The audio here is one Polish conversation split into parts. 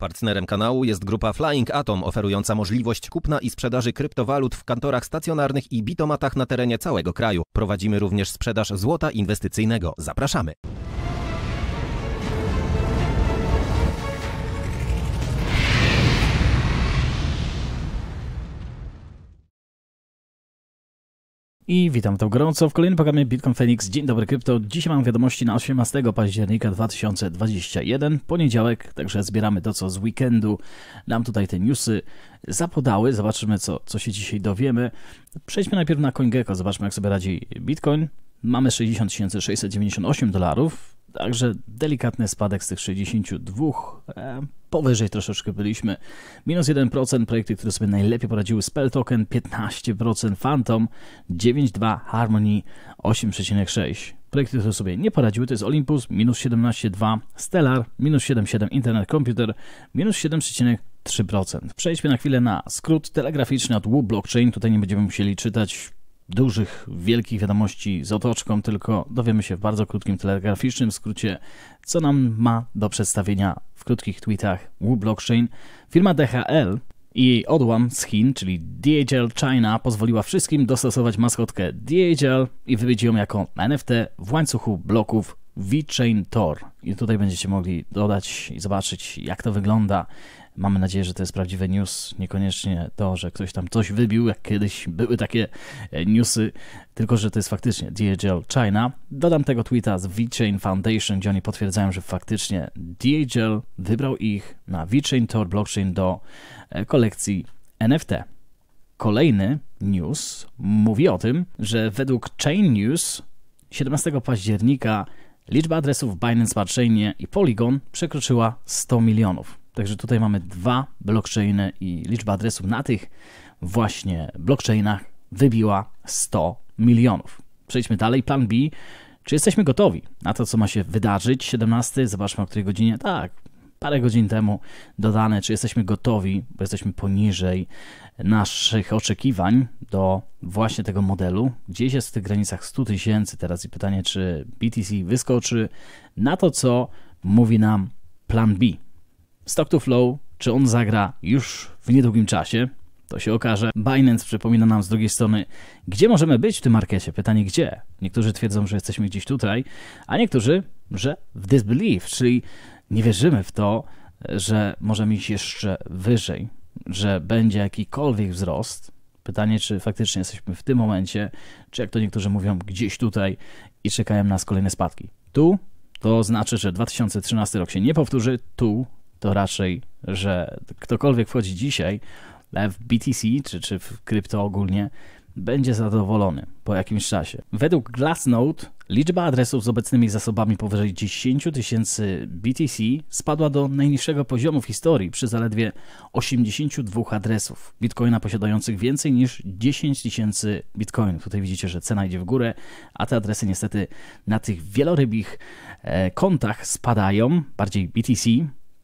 Partnerem kanału jest grupa Flying Atom oferująca możliwość kupna i sprzedaży kryptowalut w kantorach stacjonarnych i bitomatach na terenie całego kraju. Prowadzimy również sprzedaż złota inwestycyjnego. Zapraszamy! I witam to gorąco w kolejnym programie Bitcoin Phoenix. Dzień dobry krypto. Dzisiaj mam wiadomości na 18 października 2021, poniedziałek, także zbieramy to co z weekendu. Nam tutaj te newsy zapodały, zobaczymy co, co się dzisiaj dowiemy. Przejdźmy najpierw na CoinGecko, zobaczmy jak sobie radzi Bitcoin. Mamy 60 698 dolarów, Także delikatny spadek z tych 62, e, powyżej troszeczkę byliśmy. Minus 1% projekty, które sobie najlepiej poradziły, Token 15%, Phantom 9,2, Harmony 8,6. Projekty, które sobie nie poradziły to jest Olympus minus 17,2, Stellar minus 7,7, Internet Computer minus 7,3%. Przejdźmy na chwilę na skrót telegraficzny od Wu Blockchain, tutaj nie będziemy musieli czytać dużych, wielkich wiadomości z otoczką, tylko dowiemy się w bardzo krótkim telegraficznym skrócie, co nam ma do przedstawienia w krótkich tweetach Wu Blockchain. Firma DHL i jej odłam z Chin, czyli DHL China, pozwoliła wszystkim dostosować maskotkę DHL i wybić ją jako NFT w łańcuchu bloków VeChain Tor. I tutaj będziecie mogli dodać i zobaczyć, jak to wygląda. Mamy nadzieję, że to jest prawdziwy news, niekoniecznie to, że ktoś tam coś wybił, jak kiedyś były takie e, newsy, tylko że to jest faktycznie DHL China. Dodam tego tweeta z VeChain Foundation, gdzie oni potwierdzają, że faktycznie DHL wybrał ich na VeChain Tor blockchain do e, kolekcji NFT. Kolejny news mówi o tym, że według Chain News 17 października Liczba adresów Binance Parchainie i Polygon przekroczyła 100 milionów. Także tutaj mamy dwa blockchainy i liczba adresów na tych właśnie blockchainach wybiła 100 milionów. Przejdźmy dalej. Plan B. Czy jesteśmy gotowi na to, co ma się wydarzyć? 17. Zobaczmy o której godzinie. Tak, parę godzin temu dodane, czy jesteśmy gotowi, bo jesteśmy poniżej naszych oczekiwań do właśnie tego modelu. Gdzieś jest w tych granicach 100 tysięcy teraz i pytanie, czy BTC wyskoczy na to, co mówi nam plan B. Stock to flow, czy on zagra już w niedługim czasie, to się okaże. Binance przypomina nam z drugiej strony, gdzie możemy być w tym markecie. Pytanie gdzie? Niektórzy twierdzą, że jesteśmy gdzieś tutaj, a niektórzy, że w disbelief, czyli nie wierzymy w to, że możemy iść jeszcze wyżej, że będzie jakikolwiek wzrost. Pytanie, czy faktycznie jesteśmy w tym momencie, czy jak to niektórzy mówią, gdzieś tutaj i czekają nas kolejne spadki. Tu to znaczy, że 2013 rok się nie powtórzy, tu to raczej, że ktokolwiek wchodzi dzisiaj e, w BTC czy, czy w krypto ogólnie, będzie zadowolony po jakimś czasie. Według Glassnode liczba adresów z obecnymi zasobami powyżej 10 tysięcy BTC spadła do najniższego poziomu w historii przy zaledwie 82 adresów bitcoina posiadających więcej niż 10 tysięcy bitcoinów. Tutaj widzicie, że cena idzie w górę, a te adresy niestety na tych wielorybich e, kontach spadają, bardziej BTC.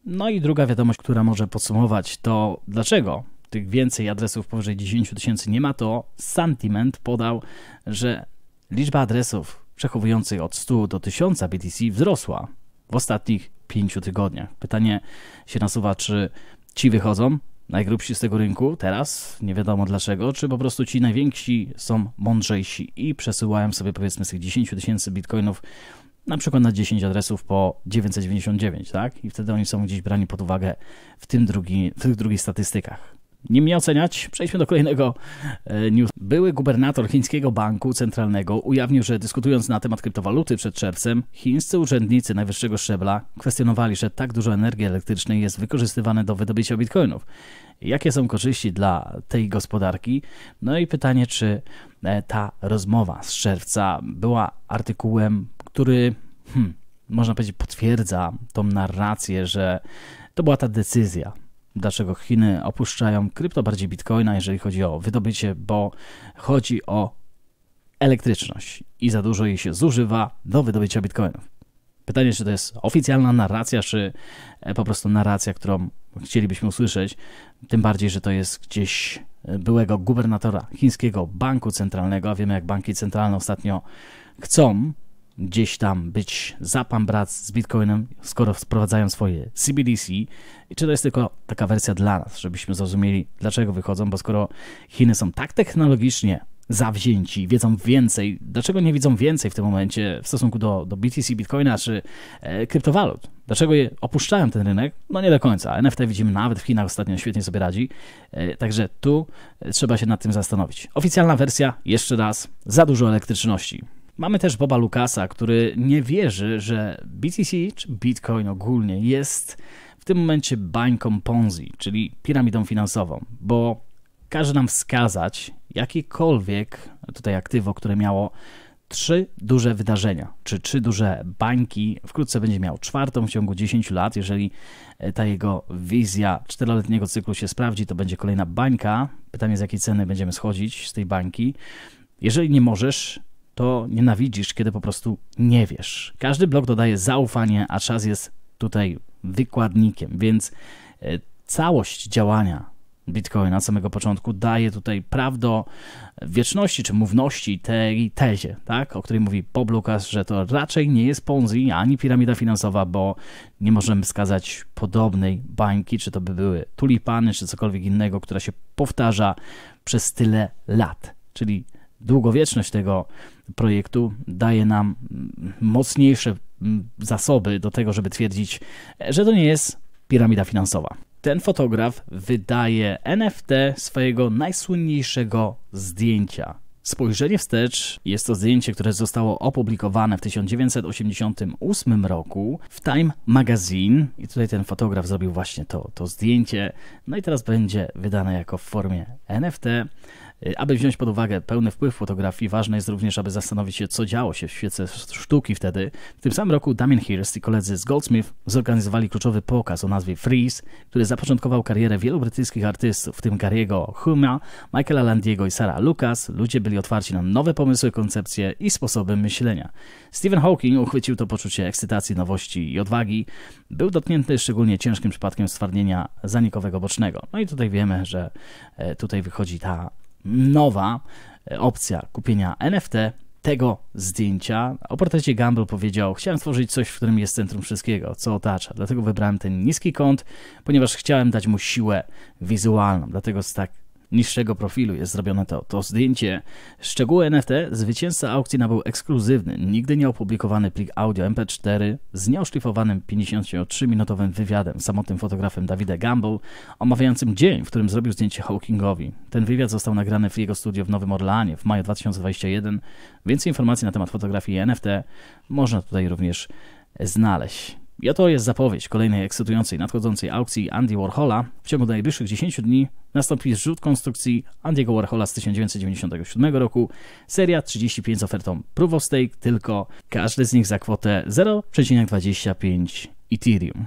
No i druga wiadomość, która może podsumować to, dlaczego tych więcej adresów powyżej 10 tysięcy nie ma, to Sentiment podał, że liczba adresów przechowujących od 100 do 1000 BTC wzrosła w ostatnich 5 tygodniach. Pytanie się nasuwa, czy ci wychodzą najgrubsi z tego rynku teraz, nie wiadomo dlaczego, czy po prostu ci najwięksi są mądrzejsi i przesyłają sobie powiedzmy z tych 10 tysięcy bitcoinów na przykład na 10 adresów po 999, tak? I wtedy oni są gdzieś brani pod uwagę w, tym drugi, w tych drugich statystykach. Nie mnie oceniać, przejdźmy do kolejnego e, news. Były gubernator chińskiego banku centralnego ujawnił, że dyskutując na temat kryptowaluty przed czerwcem, chińscy urzędnicy najwyższego szczebla kwestionowali, że tak dużo energii elektrycznej jest wykorzystywane do wydobycia bitcoinów. Jakie są korzyści dla tej gospodarki? No i pytanie, czy e, ta rozmowa z czerwca była artykułem, który, hmm, można powiedzieć, potwierdza tą narrację, że to była ta decyzja dlaczego Chiny opuszczają krypto bardziej bitcoina, jeżeli chodzi o wydobycie, bo chodzi o elektryczność i za dużo jej się zużywa do wydobycia bitcoinów. Pytanie, czy to jest oficjalna narracja, czy e, po prostu narracja, którą chcielibyśmy usłyszeć, tym bardziej, że to jest gdzieś e, byłego gubernatora chińskiego banku centralnego, a wiemy jak banki centralne ostatnio chcą gdzieś tam być za pan brat z Bitcoinem, skoro wprowadzają swoje CBDC? I czy to jest tylko taka wersja dla nas, żebyśmy zrozumieli, dlaczego wychodzą? Bo skoro Chiny są tak technologicznie zawzięci, wiedzą więcej, dlaczego nie widzą więcej w tym momencie w stosunku do, do BTC, Bitcoina czy e, kryptowalut? Dlaczego je opuszczają ten rynek? No nie do końca. NFT widzimy nawet w Chinach ostatnio świetnie sobie radzi. E, także tu e, trzeba się nad tym zastanowić. Oficjalna wersja, jeszcze raz, za dużo elektryczności. Mamy też Boba Lukasa, który nie wierzy, że BTC czy Bitcoin ogólnie jest w tym momencie bańką Ponzi, czyli piramidą finansową, bo każe nam wskazać jakiekolwiek tutaj aktywo, które miało trzy duże wydarzenia, czy trzy duże bańki. Wkrótce będzie miał czwartą w ciągu 10 lat. Jeżeli e, ta jego wizja czteroletniego cyklu się sprawdzi, to będzie kolejna bańka. Pytanie, z jakiej ceny będziemy schodzić z tej bańki. Jeżeli nie możesz, to nienawidzisz, kiedy po prostu nie wiesz. Każdy blok dodaje zaufanie, a czas jest tutaj wykładnikiem, więc e, całość działania Bitcoina od samego początku daje tutaj prawdę wieczności czy mówności tej tezie, tak, o której mówi Bob Lucas, że to raczej nie jest Ponzi ani piramida finansowa, bo nie możemy wskazać podobnej bańki, czy to by były tulipany, czy cokolwiek innego, która się powtarza przez tyle lat. Czyli długowieczność tego projektu daje nam mocniejsze mm, zasoby do tego, żeby twierdzić, że to nie jest piramida finansowa. Ten fotograf wydaje NFT swojego najsłynniejszego zdjęcia. Spojrzenie wstecz jest to zdjęcie, które zostało opublikowane w 1988 roku w Time Magazine. I tutaj ten fotograf zrobił właśnie to, to zdjęcie. No i teraz będzie wydane jako w formie NFT. Y, aby wziąć pod uwagę pełny wpływ fotografii, ważne jest również, aby zastanowić się, co działo się w świecie sztuki wtedy. W tym samym roku Damien Hirst i koledzy z Goldsmith zorganizowali kluczowy pokaz o nazwie Freeze, który zapoczątkował karierę wielu brytyjskich artystów, w tym Gary'ego Huma, Michaela Landiego i Sara Lucas. Ludzie byli otwarci na nowe pomysły, koncepcje i sposoby myślenia. Stephen Hawking uchwycił to poczucie ekscytacji, nowości i odwagi. Był dotknięty szczególnie ciężkim przypadkiem stwardnienia zanikowego bocznego. No i tutaj wiemy, że e, tutaj wychodzi ta nowa e, opcja kupienia NFT tego zdjęcia. O portrecie Gamble powiedział: Chciałem stworzyć coś, w którym jest centrum wszystkiego, co otacza. Dlatego wybrałem ten niski kąt, ponieważ chciałem dać mu siłę wizualną. Dlatego z tak niższego profilu jest zrobione to, to zdjęcie. Szczegóły NFT zwycięzca aukcji nabył ekskluzywny, nigdy nie opublikowany plik audio MP4 z nieoszlifowanym 53-minutowym wywiadem samotnym fotografem Davida Gamble, omawiającym dzień, w którym zrobił zdjęcie Hawkingowi. Ten wywiad został nagrany w jego studio w Nowym Orleanie w maju 2021. Więcej informacji na temat fotografii NFT można tutaj również znaleźć. I oto jest zapowiedź kolejnej ekscytującej nadchodzącej aukcji Andy Warhola. W ciągu najbliższych 10 dni nastąpi zrzut konstrukcji Andy'ego Warhola z 1997 roku. Seria 35 z ofertą Proof of Stake, tylko każdy z nich za kwotę 0,25 Ethereum.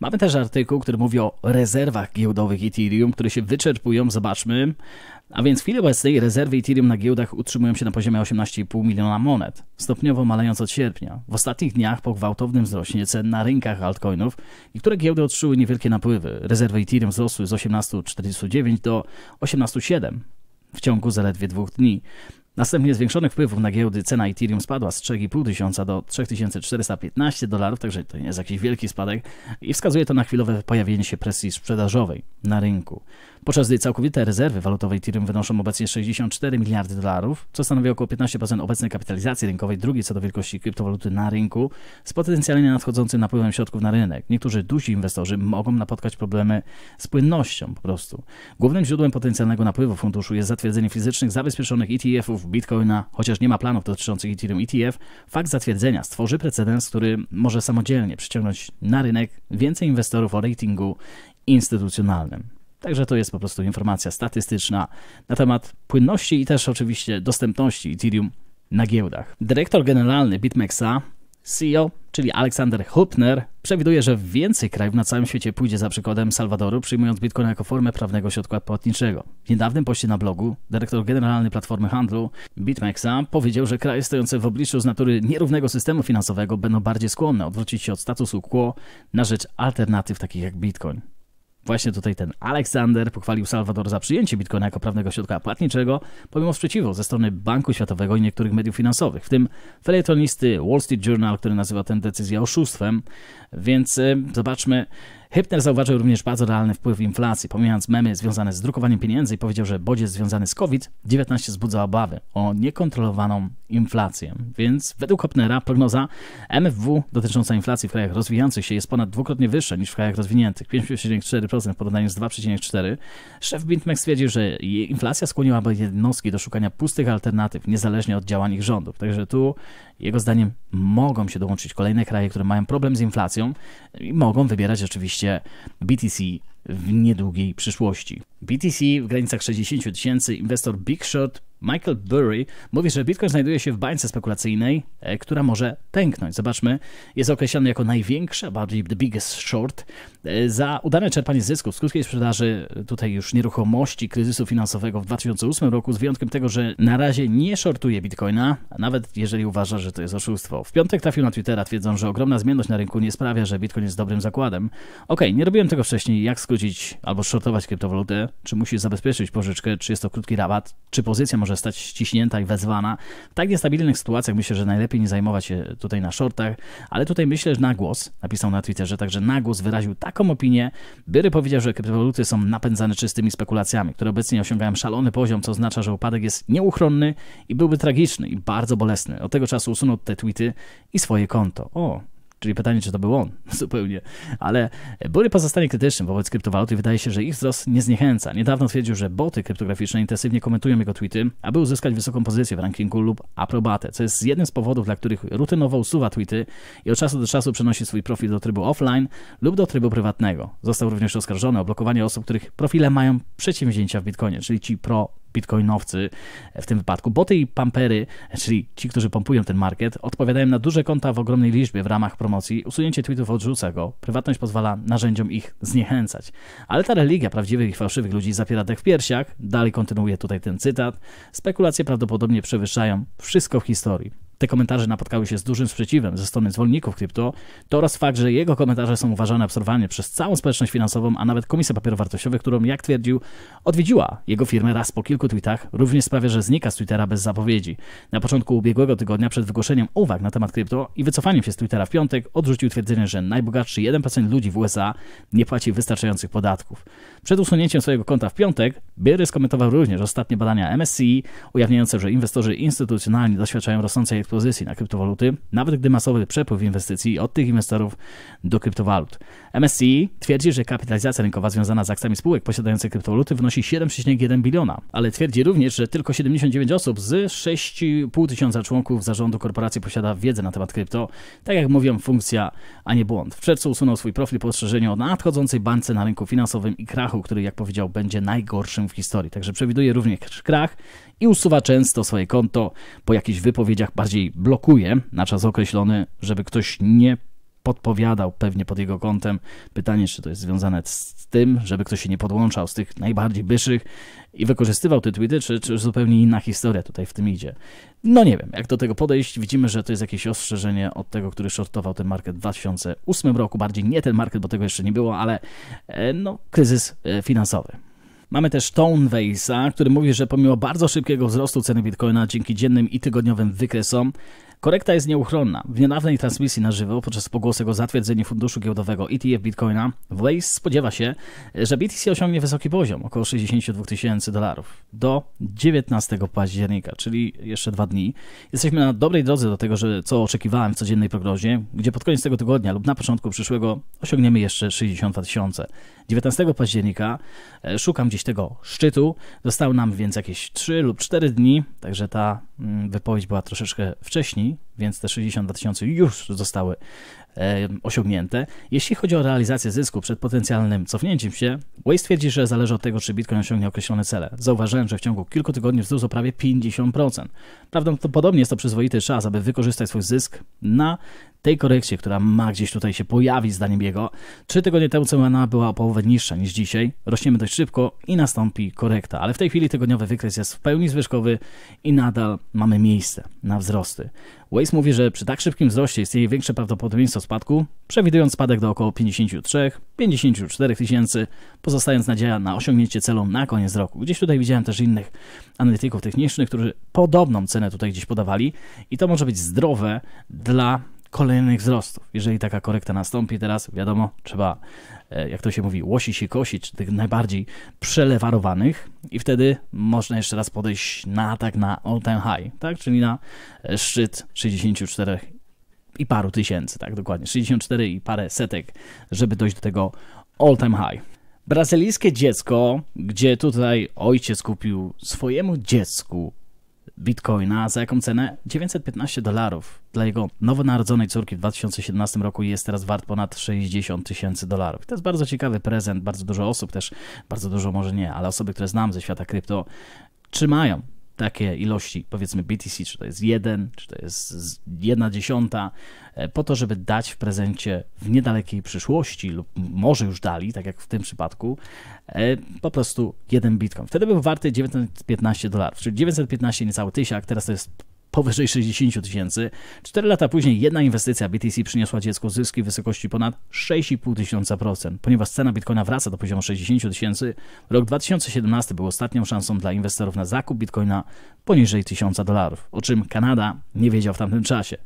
Mamy też artykuł, który mówi o rezerwach giełdowych Ethereum, które się wyczerpują. Zobaczmy. A więc w chwili obecnej rezerwy Ethereum na giełdach utrzymują się na poziomie 18,5 miliona monet, stopniowo malejąc od sierpnia. W ostatnich dniach po gwałtownym wzroście cen na rynkach altcoinów, niektóre giełdy odczuły niewielkie napływy. Rezerwy Ethereum wzrosły z 18,49 do 18,7 w ciągu zaledwie dwóch dni. Następnie zwiększonych wpływów na giełdy cena Ethereum spadła z 3,5 tysiąca do 3415 dolarów, także to nie jest jakiś wielki spadek i wskazuje to na chwilowe pojawienie się presji sprzedażowej na rynku podczas gdy całkowite rezerwy walutowej TIRM wynoszą obecnie 64 miliardy dolarów, co stanowi około 15% obecnej kapitalizacji rynkowej drugiej co do wielkości kryptowaluty na rynku, z potencjalnie nadchodzącym napływem środków na rynek. Niektórzy duzi inwestorzy mogą napotkać problemy z płynnością po prostu. Głównym źródłem potencjalnego napływu funduszu jest zatwierdzenie fizycznych zabezpieczonych ETF-ów Bitcoina, chociaż nie ma planów dotyczących Ethereum ETF, fakt zatwierdzenia stworzy precedens, który może samodzielnie przyciągnąć na rynek więcej inwestorów o ratingu instytucjonalnym. Także to jest po prostu informacja statystyczna na temat płynności i też oczywiście dostępności Ethereum na giełdach. Dyrektor generalny BitMEXa, CEO, czyli Aleksander Hupner, przewiduje, że więcej krajów na całym świecie pójdzie za przykładem Salwadoru, przyjmując Bitcoin jako formę prawnego środka płatniczego. W niedawnym poście na blogu dyrektor generalny Platformy Handlu BitMEXa powiedział, że kraje stojące w obliczu z natury nierównego systemu finansowego będą bardziej skłonne odwrócić się od statusu quo na rzecz alternatyw takich jak Bitcoin. Właśnie tutaj ten Aleksander pochwalił Salwador za przyjęcie bitcoina jako prawnego środka płatniczego, pomimo sprzeciwu ze strony Banku Światowego i niektórych mediów finansowych, w tym felietonisty Wall Street Journal, który nazywa tę decyzję oszustwem. Więc y, zobaczmy, Hypner zauważył również bardzo realny wpływ inflacji, pomijając memy związane z drukowaniem pieniędzy i powiedział, że bodziec związany z COVID-19 wzbudza obawy o niekontrolowaną inflację. Więc według Hopnera prognoza MFW dotycząca inflacji w krajach rozwijających się jest ponad dwukrotnie wyższa niż w krajach rozwiniętych, 5,4% w porównaniu z 2,4%. Szef Bintmek stwierdził, że inflacja skłoniłaby jednostki do szukania pustych alternatyw, niezależnie od działań ich rządów. Także tu, jego zdaniem, mogą się dołączyć kolejne kraje, które mają problem z inflacją i mogą wybierać oczywiście BTC w niedługiej przyszłości. BTC w granicach 60 tysięcy, inwestor Big Short Michael Burry mówi, że Bitcoin znajduje się w bańce spekulacyjnej, e, która może pęknąć. Zobaczmy, jest określany jako największy, bardziej the biggest short, e, za udane czerpanie zysków z krótkiej sprzedaży e, tutaj już nieruchomości kryzysu finansowego w 2008 roku, z wyjątkiem tego, że na razie nie shortuje Bitcoina, nawet jeżeli uważa, że to jest oszustwo. W piątek trafił na Twittera twierdząc, że ogromna zmienność na rynku nie sprawia, że Bitcoin jest dobrym zakładem. Ok, nie robiłem tego wcześniej, jak skrócić albo shortować kryptowalutę, czy musisz zabezpieczyć pożyczkę, czy jest to krótki rabat, czy pozycja może może stać ściśnięta i wezwana. W tak niestabilnych sytuacjach myślę, że najlepiej nie zajmować się tutaj na shortach, ale tutaj myślę, że Nagłos napisał na Twitterze, także Nagłos wyraził taką opinię, Byry powiedział, że kryptowaluty są napędzane czystymi spekulacjami, które obecnie osiągają szalony poziom, co oznacza, że upadek jest nieuchronny i byłby tragiczny i bardzo bolesny. Od tego czasu usunął te tweety i swoje konto. O, Czyli pytanie, czy to był on zupełnie. Ale Bury pozostanie krytycznym wobec kryptowalut i wydaje się, że ich wzrost nie zniechęca. Niedawno twierdził, że boty kryptograficzne intensywnie komentują jego tweety, aby uzyskać wysoką pozycję w rankingu lub aprobatę, co jest jednym z powodów, dla których rutynowo usuwa tweety i od czasu do czasu przenosi swój profil do trybu offline lub do trybu prywatnego. Został również oskarżony o blokowanie osób, których profile mają przedsięwzięcia w Bitcoinie, czyli ci pro bitcoinowcy w tym wypadku. Boty i pampery, czyli ci, którzy pompują ten market, odpowiadają na duże konta w ogromnej liczbie w ramach promocji. Usunięcie tweetów odrzuca go. Prywatność pozwala narzędziom ich zniechęcać. Ale ta religia prawdziwych i fałszywych ludzi zapiera dech w piersiach. Dalej kontynuuje tutaj ten cytat. Spekulacje prawdopodobnie przewyższają wszystko w historii. Te komentarze napotkały się z dużym sprzeciwem ze strony zwolenników krypto, to oraz fakt, że jego komentarze są uważane absurdalnie przez całą społeczność finansową, a nawet Komisja Papierów Wartościowych, którą, jak twierdził, odwiedziła jego firmę raz po kilku tweetach, również sprawia, że znika z Twittera bez zapowiedzi. Na początku ubiegłego tygodnia przed wygłoszeniem uwag na temat krypto i wycofaniem się z Twittera w piątek odrzucił twierdzenie, że najbogatszy 1% ludzi w USA nie płaci wystarczających podatków. Przed usunięciem swojego konta w piątek Biery skomentował również ostatnie badania MSCI ujawniające, że inwestorzy instytucjonalni doświadczają rosnącej ekspozycji na kryptowaluty, nawet gdy masowy przepływ inwestycji od tych inwestorów do kryptowalut. MSCI twierdzi, że kapitalizacja rynkowa związana z akcjami spółek posiadających kryptowaluty wynosi 7,1 biliona, ale twierdzi również, że tylko 79 osób z 6,5 tysiąca członków zarządu korporacji posiada wiedzę na temat krypto. Tak jak mówią, funkcja, a nie błąd. W czerwcu usunął swój profil po ostrzeżeniu o nadchodzącej bańce na rynku finansowym i krach krachu, który, jak powiedział, będzie najgorszym w historii. Także przewiduje również krach i usuwa często swoje konto po jakichś wypowiedziach, bardziej blokuje na czas określony, żeby ktoś nie podpowiadał pewnie pod jego kątem. Pytanie, czy to jest związane z tym, żeby ktoś się nie podłączał z tych najbardziej byszych i wykorzystywał te tweety, czy, czy zupełnie inna historia tutaj w tym idzie. No nie wiem, jak do tego podejść. Widzimy, że to jest jakieś ostrzeżenie od tego, który shortował ten market w 2008 roku. Bardziej nie ten market, bo tego jeszcze nie było, ale e, no, kryzys e, finansowy. Mamy też Toneweisa, który mówi, że pomimo bardzo szybkiego wzrostu ceny bitcoina dzięki dziennym i tygodniowym wykresom, Korekta jest nieuchronna. W niedawnej transmisji na żywo, podczas pogłosek o zatwierdzeniu funduszu giełdowego ETF Bitcoina, Waze spodziewa się, że BTC osiągnie wysoki poziom, około 62 tysięcy dolarów, do 19 października, czyli jeszcze dwa dni. Jesteśmy na dobrej drodze do tego, że co oczekiwałem w codziennej prognozie, gdzie pod koniec tego tygodnia lub na początku przyszłego osiągniemy jeszcze 62 tysiące. 19 października e, szukam gdzieś tego szczytu. Zostały nam więc jakieś 3 lub 4 dni, także ta mm, wypowiedź była troszeczkę wcześniej więc te 62 tysiące już zostały e, osiągnięte. Jeśli chodzi o realizację zysku przed potencjalnym cofnięciem się, Way twierdzi, że zależy od tego, czy Bitcoin osiągnie określone cele. Zauważyłem, że w ciągu kilku tygodni wzrósł o prawie 50%. Prawdopodobnie jest to przyzwoity czas, aby wykorzystać swój zysk na tej korekcie, która ma gdzieś tutaj się pojawić, zdaniem jego. Trzy tygodnie temu cena była o połowę niższa niż dzisiaj. Rośniemy dość szybko i nastąpi korekta, ale w tej chwili tygodniowy wykres jest w pełni zwyżkowy i nadal mamy miejsce na wzrosty. Waze mówi, że przy tak szybkim wzroście istnieje większe prawdopodobieństwo spadku, przewidując spadek do około 53-54 tysięcy, pozostając nadzieja na osiągnięcie celu na koniec roku. Gdzieś tutaj widziałem też innych analityków technicznych, którzy podobną cenę tutaj gdzieś podawali i to może być zdrowe dla kolejnych wzrostów. Jeżeli taka korekta nastąpi teraz, wiadomo, trzeba E, jak to się mówi, łosi się kosi, czy tych najbardziej przelewarowanych i wtedy można jeszcze raz podejść na atak na all time high, tak? czyli na e, szczyt 64 i paru tysięcy, tak dokładnie, 64 i parę setek, żeby dojść do tego all time high. Brazylijskie dziecko, gdzie tutaj ojciec kupił swojemu dziecku bitcoina. Za jaką cenę? 915 dolarów. Dla jego nowonarodzonej córki w 2017 roku jest teraz wart ponad 60 tysięcy dolarów. To jest bardzo ciekawy prezent. Bardzo dużo osób też, bardzo dużo może nie, ale osoby, które znam ze świata krypto, trzymają takie ilości, powiedzmy BTC, czy to jest 1, czy to jest 1 dziesiąta, e, po to, żeby dać w prezencie w niedalekiej przyszłości lub może już dali, tak jak w tym przypadku, e, po prostu jeden bitcoin. Wtedy był warty 915 dolarów, czyli 915 niecały tysiąc, teraz to jest powyżej 60 tysięcy. Cztery lata później jedna inwestycja BTC przyniosła dziecku zyski w wysokości ponad 6,5 tysiąca procent. Ponieważ cena bitcoina wraca do poziomu 60 tysięcy, rok 2017 był ostatnią szansą dla inwestorów na zakup bitcoina poniżej 1000 dolarów, o czym Kanada nie wiedział w tamtym czasie.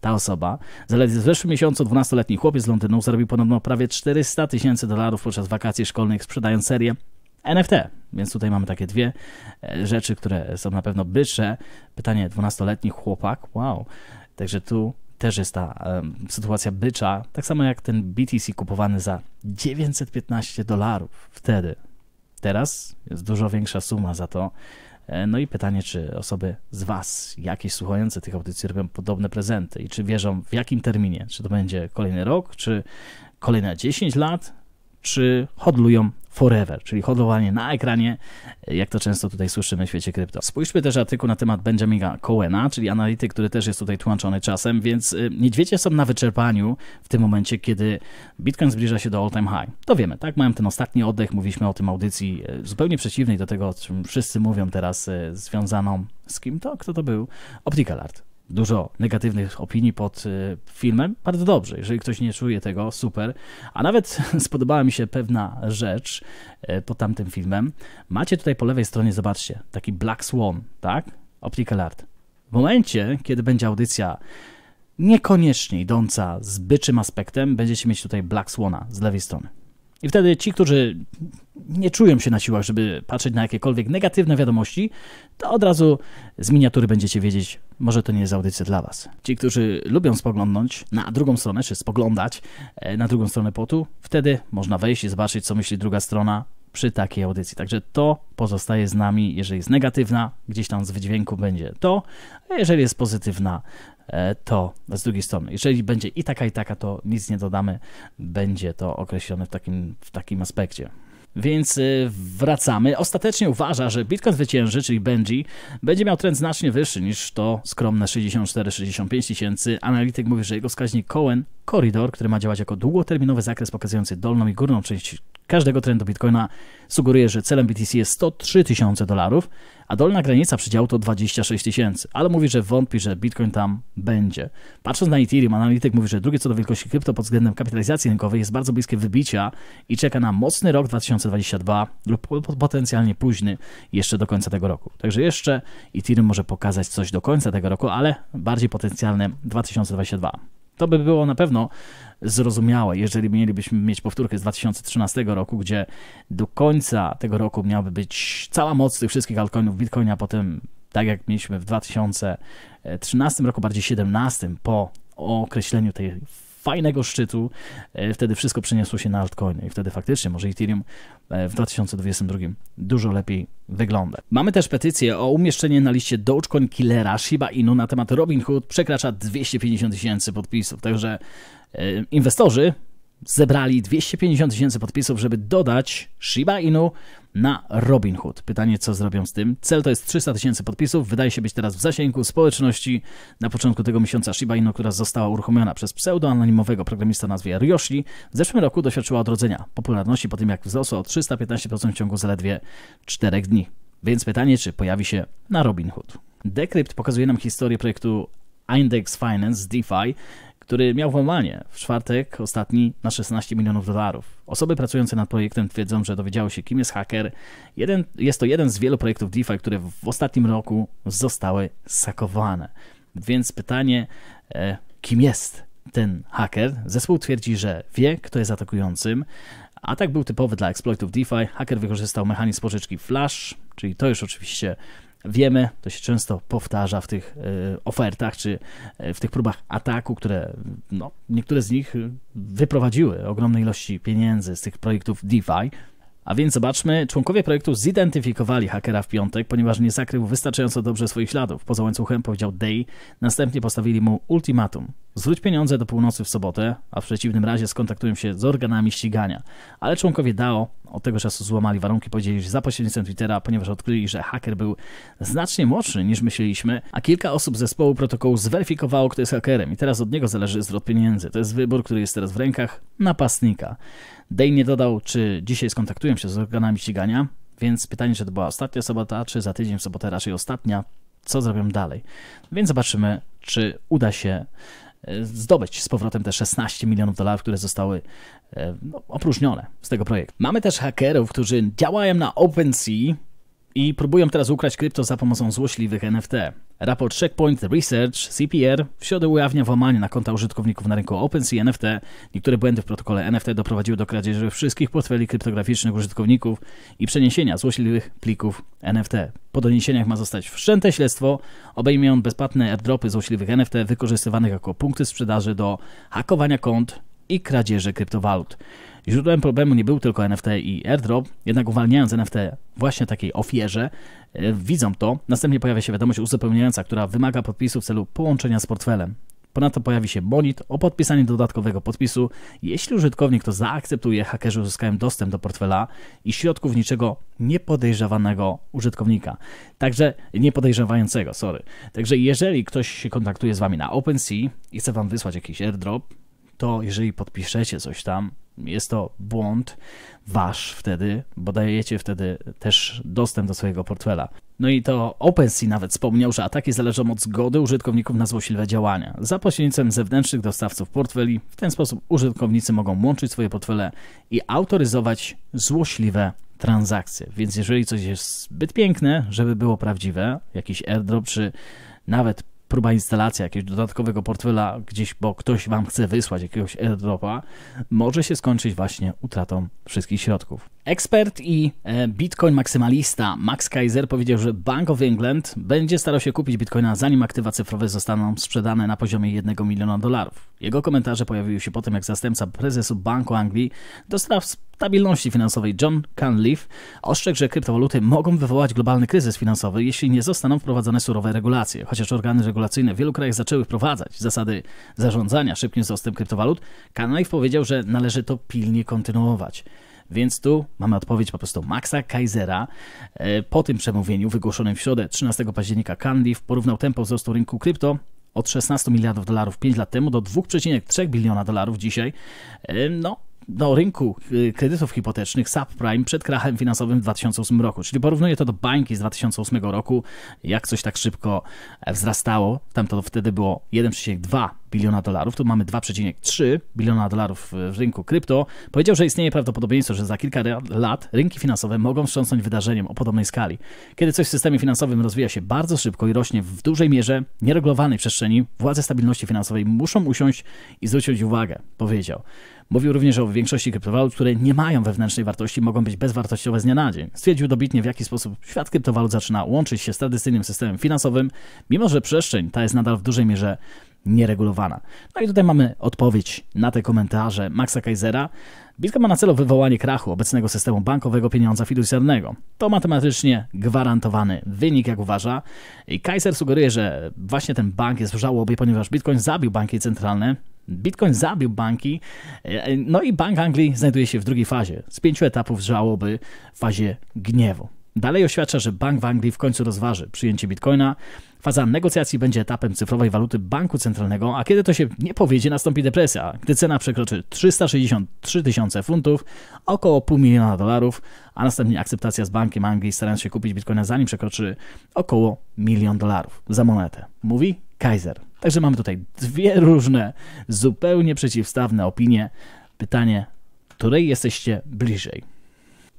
Ta osoba, zaledwie w zeszłym miesiącu 12-letni chłopiec z Londynu zarobił podobno prawie 400 tysięcy dolarów podczas wakacji szkolnych sprzedając serię NFT. Więc tutaj mamy takie dwie e, rzeczy, które są na pewno bycze. Pytanie, 12-letni chłopak, wow. Także tu też jest ta um, sytuacja bycza, tak samo jak ten BTC kupowany za 915 dolarów wtedy. Teraz jest dużo większa suma za to. E, no i pytanie, czy osoby z Was, jakieś słuchające tych audycji, robią podobne prezenty i czy wierzą w jakim terminie? Czy to będzie kolejny rok, czy kolejne 10 lat, czy hodlują forever, czyli hodowanie na ekranie, jak to często tutaj słyszymy w świecie krypto. Spójrzmy też artykuł na temat Benjamina Cohena, czyli analityk, który też jest tutaj tłumaczony czasem, więc y, niedźwiedzie są na wyczerpaniu w tym momencie, kiedy Bitcoin zbliża się do all-time high. To wiemy, tak? Mają ten ostatni oddech, mówiliśmy o tym audycji y, zupełnie przeciwnej do tego, o czym wszyscy mówią teraz, y, związaną z kim to? Kto to był? Optical Art dużo negatywnych opinii pod y, filmem, bardzo dobrze. Jeżeli ktoś nie czuje tego, super. A nawet spodobała mi się pewna rzecz y, pod tamtym filmem. Macie tutaj po lewej stronie, zobaczcie, taki Black Swan, tak? Optical Art. W momencie, kiedy będzie audycja niekoniecznie idąca z byczym aspektem, będziecie mieć tutaj Black Swana z lewej strony. I wtedy ci, którzy nie czują się na siłach, żeby patrzeć na jakiekolwiek negatywne wiadomości, to od razu z miniatury będziecie wiedzieć, może to nie jest audycja dla Was. Ci, którzy lubią spoglądnąć na drugą stronę, czy spoglądać e, na drugą stronę potu, wtedy można wejść i zobaczyć, co myśli druga strona przy takiej audycji. Także to pozostaje z nami, jeżeli jest negatywna, gdzieś tam z wydźwięku będzie to, a jeżeli jest pozytywna, e, to z drugiej strony. Jeżeli będzie i taka, i taka, to nic nie dodamy, będzie to określone w takim, w takim aspekcie. Więc y, wracamy. Ostatecznie uważa, że Bitcoin zwycięży, czyli Benji, będzie miał trend znacznie wyższy niż to skromne 64-65 tysięcy. Analityk mówi, że jego wskaźnik Cohen, Corridor, który ma działać jako długoterminowy zakres pokazujący dolną i górną część każdego trendu Bitcoina, sugeruje, że celem BTC jest 103 tysiące dolarów, a dolna granica przedziału to 26 tysięcy, ale mówi, że wątpi, że Bitcoin tam będzie. Patrząc na Ethereum, analityk mówi, że drugie co do wielkości krypto pod względem kapitalizacji rynkowej jest bardzo bliskie wybicia i czeka na mocny rok 2022 lub potencjalnie późny jeszcze do końca tego roku. Także jeszcze Ethereum może pokazać coś do końca tego roku, ale bardziej potencjalne 2022. To by było na pewno zrozumiałe, jeżeli mielibyśmy mieć powtórkę z 2013 roku, gdzie do końca tego roku miałaby być cała moc tych wszystkich altcoinów Bitcoina, a potem tak jak mieliśmy w 2013 roku, bardziej 17 po określeniu tej fajnego szczytu, e, wtedy wszystko przeniosło się na altcoiny i wtedy faktycznie może Ethereum e, w 2022 dużo lepiej wygląda. Mamy też petycję o umieszczenie na liście Dogecoin Killera Shiba Inu na temat Robinhood przekracza 250 tysięcy podpisów, także e, inwestorzy zebrali 250 tysięcy podpisów, żeby dodać Shiba Inu na Robinhood. Pytanie, co zrobią z tym? Cel to jest 300 tysięcy podpisów. Wydaje się być teraz w zasięgu społeczności. Na początku tego miesiąca Shiba Inu, która została uruchomiona przez pseudoanonimowego programista nazwie Ryoshi, w zeszłym roku doświadczyła odrodzenia popularności po tym, jak wzrosła o 315% w ciągu zaledwie 4 dni. Więc pytanie, czy pojawi się na Robinhood. Decrypt pokazuje nam historię projektu Index Finance DeFi, który miał włamanie w czwartek ostatni na 16 milionów dolarów. Osoby pracujące nad projektem twierdzą, że dowiedziały się, kim jest haker. Jeden, jest to jeden z wielu projektów DeFi, które w ostatnim roku zostały sakowane. Więc pytanie, e, kim jest ten haker? Zespół twierdzi, że wie, kto jest atakującym. Atak był typowy dla exploitów DeFi. Haker wykorzystał mechanizm pożyczki Flash, czyli to już oczywiście wiemy, to się często powtarza w tych e, ofertach czy e, w tych próbach ataku, które no, niektóre z nich e, wyprowadziły ogromne ilości pieniędzy z tych projektów DeFi. A więc zobaczmy, członkowie projektu zidentyfikowali hakera w piątek, ponieważ nie zakrył wystarczająco dobrze swoich śladów. Poza łańcuchem powiedział Day, następnie postawili mu ultimatum. Zwróć pieniądze do północy w sobotę, a w przeciwnym razie skontaktują się z organami ścigania. Ale członkowie DAO od tego czasu złamali warunki, powiedzieli, że za pośrednictwem Twittera, ponieważ odkryli, że haker był znacznie młodszy niż myśleliśmy, a kilka osób z zespołu protokołu zweryfikowało, kto jest hakerem i teraz od niego zależy zwrot pieniędzy. To jest wybór, który jest teraz w rękach napastnika. Day nie dodał, czy dzisiaj skontaktują się z organami ścigania, więc pytanie, czy to była ostatnia sobota, czy za tydzień w sobotę raczej ostatnia, co zrobią dalej. Więc zobaczymy, czy uda się zdobyć z powrotem te 16 milionów dolarów, które zostały e, no, opróżnione z tego projektu. Mamy też hakerów, którzy działają na OpenSea i próbują teraz ukraść krypto za pomocą złośliwych NFT. Raport Checkpoint Research CPR w środę ujawnia włamanie na konta użytkowników na rynku OpenSea NFT. Niektóre błędy w protokole NFT doprowadziły do kradzieży wszystkich portfeli kryptograficznych użytkowników i przeniesienia złośliwych plików NFT. Po doniesieniach ma zostać wszczęte śledztwo. Obejmie on bezpłatne airdropy złośliwych NFT wykorzystywanych jako punkty sprzedaży do hakowania kont i kradzieży kryptowalut. Źródłem problemu nie był tylko NFT i airdrop, jednak uwalniając NFT właśnie takiej ofierze, e, widzą to, następnie pojawia się wiadomość uzupełniająca, która wymaga podpisu w celu połączenia z portfelem. Ponadto pojawi się bonit o podpisanie dodatkowego podpisu. Jeśli użytkownik to zaakceptuje, hakerzy uzyskają dostęp do portfela i środków niczego niepodejrzewanego użytkownika. Także niepodejrzewającego, sorry. Także jeżeli ktoś się kontaktuje z Wami na OpenSea i chce Wam wysłać jakiś airdrop, to jeżeli podpiszecie coś tam, jest to błąd wasz wtedy, bo dajecie wtedy też dostęp do swojego portfela. No i to OpenSea nawet wspomniał, że ataki zależą od zgody użytkowników na złośliwe działania. Za pośrednictwem zewnętrznych dostawców portfeli w ten sposób użytkownicy mogą łączyć swoje portfele i autoryzować złośliwe transakcje. Więc jeżeli coś jest zbyt piękne, żeby było prawdziwe, jakiś airdrop czy nawet próba instalacji jakiegoś dodatkowego portfela gdzieś, bo ktoś wam chce wysłać jakiegoś airdropa, może się skończyć właśnie utratą wszystkich środków. Ekspert i e, bitcoin maksymalista Max Kaiser powiedział, że Bank of England będzie starał się kupić bitcoina zanim aktywa cyfrowe zostaną sprzedane na poziomie 1 miliona dolarów. Jego komentarze pojawiły się po tym, jak zastępca prezesu Banku Anglii do spraw stabilności finansowej John Cunliffe ostrzegł, że kryptowaluty mogą wywołać globalny kryzys finansowy, jeśli nie zostaną wprowadzone surowe regulacje. Chociaż organy regulacyjne w wielu krajach zaczęły wprowadzać zasady zarządzania szybkim wzrostem kryptowalut, Cunliffe powiedział, że należy to pilnie kontynuować. Więc tu mamy odpowiedź po prostu Maxa Kaisera. E, po tym przemówieniu wygłoszonym w środę 13 października Candiff porównał tempo wzrostu rynku krypto od 16 miliardów dolarów 5 lat temu do 2,3 biliona dolarów dzisiaj. E, no, do rynku e, kredytów hipotecznych subprime przed krachem finansowym w 2008 roku. Czyli porównuję to do bańki z 2008 roku, jak coś tak szybko wzrastało. Tam to wtedy było 1,2 biliona dolarów, tu mamy 2,3 biliona dolarów e, w rynku krypto, powiedział, że istnieje prawdopodobieństwo, że za kilka lat rynki finansowe mogą wstrząsnąć wydarzeniem o podobnej skali. Kiedy coś w systemie finansowym rozwija się bardzo szybko i rośnie w dużej mierze nieregulowanej przestrzeni, władze stabilności finansowej muszą usiąść i zwrócić uwagę, powiedział. Mówił również o większości kryptowalut, które nie mają wewnętrznej wartości, mogą być bezwartościowe z dnia na dzień. Stwierdził dobitnie, w jaki sposób świat kryptowalut zaczyna łączyć się z tradycyjnym systemem finansowym, mimo że przestrzeń ta jest nadal w dużej mierze nieregulowana. No i tutaj mamy odpowiedź na te komentarze Maxa Kaisera. Bitcoin ma na celu wywołanie krachu obecnego systemu bankowego pieniądza fiducjarnego. To matematycznie gwarantowany wynik, jak uważa. I Kaiser sugeruje, że właśnie ten bank jest w żałobie, ponieważ Bitcoin zabił banki centralne, Bitcoin zabił banki, e, e, no i Bank Anglii znajduje się w drugiej fazie, z pięciu etapów żałoby w fazie gniewu. Dalej oświadcza, że bank w Anglii w końcu rozważy przyjęcie bitcoina. Faza negocjacji będzie etapem cyfrowej waluty banku centralnego, a kiedy to się nie powiedzie, nastąpi depresja, gdy cena przekroczy 363 tysiące funtów, około pół miliona dolarów, a następnie akceptacja z bankiem Anglii starając się kupić bitcoina zanim przekroczy około milion dolarów za monetę. Mówi Kaiser. Także mamy tutaj dwie różne, zupełnie przeciwstawne opinie. Pytanie, której jesteście bliżej?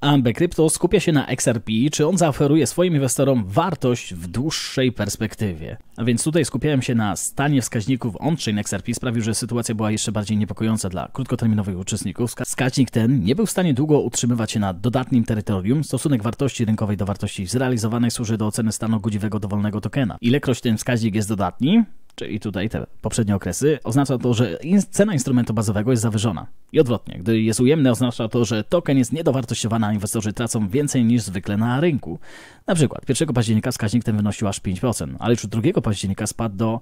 Ambe Crypto skupia się na XRP, czy on zaoferuje swoim inwestorom wartość w dłuższej perspektywie. A więc tutaj skupiałem się na stanie wskaźników on-chain XRP, sprawił, że sytuacja była jeszcze bardziej niepokojąca dla krótkoterminowych uczestników. Wskaźnik ten nie był w stanie długo utrzymywać się na dodatnim terytorium. Stosunek wartości rynkowej do wartości zrealizowanej służy do oceny stanu godziwego dowolnego tokena. Ilekroć ten wskaźnik jest dodatni, czyli tutaj te poprzednie okresy, oznacza to, że cena instrumentu bazowego jest zawyżona. I odwrotnie, gdy jest ujemne, oznacza to, że token jest niedowartościowany, a inwestorzy tracą więcej niż zwykle na rynku. Na przykład 1 października wskaźnik ten wynosił aż 5%, ale już 2 października spadł do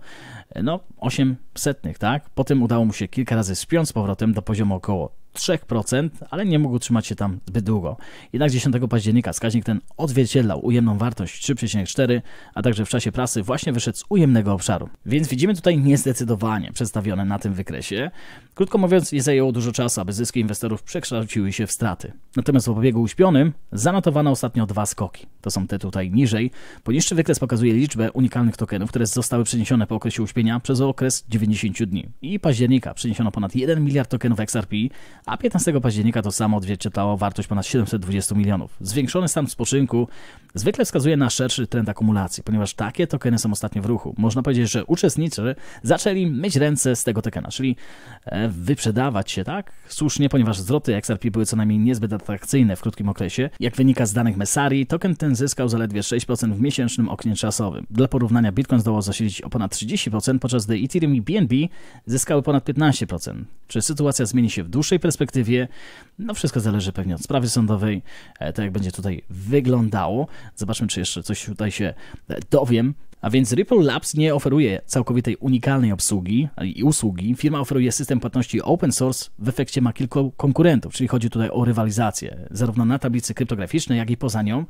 e, no, 8 setnych, tak? Potem udało mu się kilka razy spiąć z powrotem do poziomu około 3%, ale nie mógł trzymać się tam zbyt długo. Jednak 10 października wskaźnik ten odzwierciedlał ujemną wartość 3,4, a także w czasie prasy właśnie wyszedł z ujemnego obszaru. Więc widzimy tutaj niezdecydowanie przedstawione na tym wykresie. Krótko mówiąc, nie zajęło dużo czasu, aby zyski inwestorów przekształciły się w straty. Natomiast w obiegu uśpionym zanotowano ostatnio dwa skoki. To są te tutaj niżej. Poniższy wykres pokazuje liczbę unikalnych tokenów, które zostały przeniesione po okresie uśpienia przez okres 90 dni. I października przeniesiono ponad 1 miliard tokenów XRP, a 15 października to samo odzwierciedlało wartość ponad 720 milionów. Zwiększony stan spoczynku zwykle wskazuje na szerszy trend akumulacji, ponieważ takie tokeny są ostatnio w ruchu. Można powiedzieć, że uczestnicy zaczęli myć ręce z tego tokena, czyli e, wyprzedawać się, tak? Słusznie, ponieważ zwroty XRP były co najmniej niezbyt atrakcyjne w krótkim okresie. Jak wynika z danych Messari, token ten zyskał zaledwie 6% w miesięcznym oknie czasowym. Dla porównania Bitcoin zdołał zasilić o ponad 30%, podczas gdy Ethereum i BNB zyskały ponad 15%. Czy sytuacja zmieni się w dłuższej perspektywie? perspektywie, no wszystko zależy pewnie od sprawy sądowej, e, to tak jak będzie tutaj wyglądało. Zobaczmy, czy jeszcze coś tutaj się e, dowiem. A więc Ripple Labs nie oferuje całkowitej unikalnej obsługi i usługi. Firma oferuje system płatności open source, w efekcie ma kilku konkurentów, czyli chodzi tutaj o rywalizację, zarówno na tablicy kryptograficznej, jak i poza nią.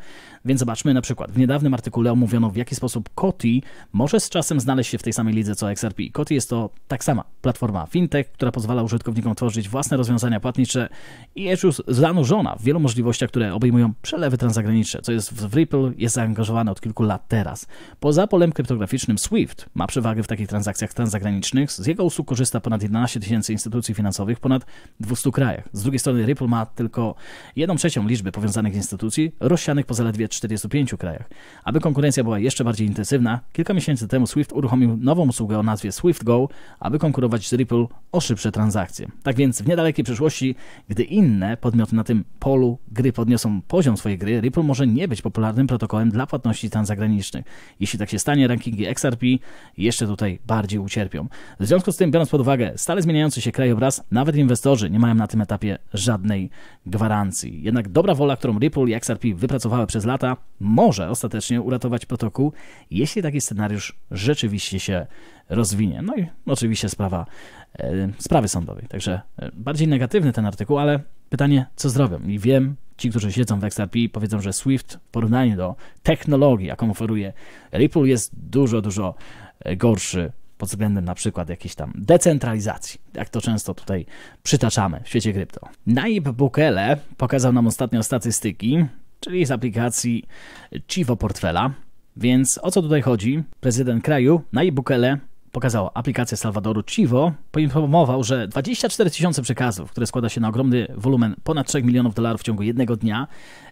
Więc zobaczmy na przykład, w niedawnym artykule omówiono w jaki sposób Koti może z czasem znaleźć się w tej samej lidze co XRP. Koti jest to tak sama platforma fintech, która pozwala użytkownikom tworzyć własne rozwiązania płatnicze i jest już zanurzona w wielu możliwościach, które obejmują przelewy transgraniczne, co jest w Ripple, jest zaangażowane od kilku lat teraz. Poza polem kryptograficznym SWIFT ma przewagę w takich transakcjach transgranicznych, Z jego usług korzysta ponad 11 tysięcy instytucji finansowych w ponad 200 krajach. Z drugiej strony Ripple ma tylko 1 trzecią liczby powiązanych instytucji rozsianych po zaledwie 45 krajach. Aby konkurencja była jeszcze bardziej intensywna, kilka miesięcy temu SWIFT uruchomił nową usługę o nazwie SWIFT Go, aby konkurować z Ripple o szybsze transakcje. Tak więc w niedalekiej przyszłości, gdy inne podmioty na tym polu gry podniosą poziom swojej gry, Ripple może nie być popularnym protokołem dla płatności transgranicznych, Jeśli tak się stanie, stanie rankingi XRP jeszcze tutaj bardziej ucierpią. W związku z tym, biorąc pod uwagę stale zmieniający się krajobraz, nawet inwestorzy nie mają na tym etapie żadnej gwarancji. Jednak dobra wola, którą Ripple i XRP wypracowały przez lata, może ostatecznie uratować protokół, jeśli taki scenariusz rzeczywiście się rozwinie. No i oczywiście sprawa e, sprawy sądowej. Także e, bardziej negatywny ten artykuł, ale pytanie, co zrobią? I wiem, ci, którzy siedzą w XRP, powiedzą, że Swift w porównaniu do technologii, jaką oferuje Ripple, jest dużo, dużo e, gorszy pod względem na przykład jakiejś tam decentralizacji, jak to często tutaj przytaczamy w świecie krypto. Naib Bukele pokazał nam ostatnio statystyki, czyli z aplikacji Chivo Portfela. Więc o co tutaj chodzi? Prezydent kraju, Naib Bukele, pokazała aplikację Salvadoru Chivo, poinformował, że 24 tysiące przekazów, które składa się na ogromny wolumen ponad 3 milionów dolarów w ciągu jednego dnia,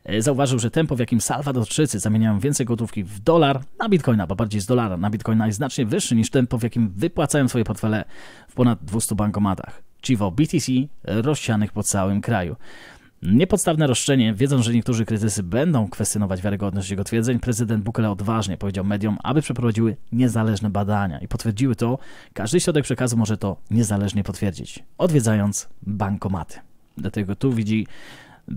e, zauważył, że tempo, w jakim Salwadorczycy zamieniają więcej gotówki w dolar na bitcoina, bo bardziej z dolara na bitcoina jest znacznie wyższy niż tempo, w jakim wypłacają swoje portfele w ponad 200 bankomatach. Chivo BTC rozsianych po całym kraju. Niepodstawne roszczenie, wiedząc, że niektórzy krytycy będą kwestionować wiarygodność jego twierdzeń, prezydent Bukele odważnie powiedział mediom, aby przeprowadziły niezależne badania i potwierdziły to, każdy środek przekazu może to niezależnie potwierdzić, odwiedzając bankomaty. Dlatego tu widzi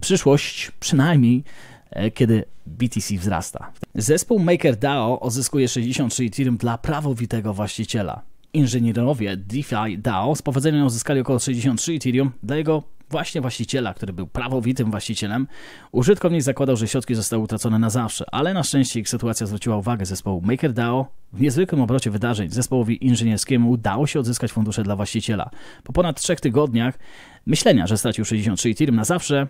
przyszłość, przynajmniej e, kiedy BTC wzrasta. Zespół MakerDAO odzyskuje 63 Ethereum dla prawowitego właściciela. Inżynierowie DeFi DAO z powodzeniem uzyskali około 63 Ethereum dla jego właśnie właściciela, który był prawowitym właścicielem. Użytkownik zakładał, że środki zostały utracone na zawsze, ale na szczęście ich sytuacja zwróciła uwagę zespołu MakerDAO. W niezwykłym obrocie wydarzeń zespołowi inżynierskiemu udało się odzyskać fundusze dla właściciela. Po ponad trzech tygodniach myślenia, że stracił 63 tir na zawsze,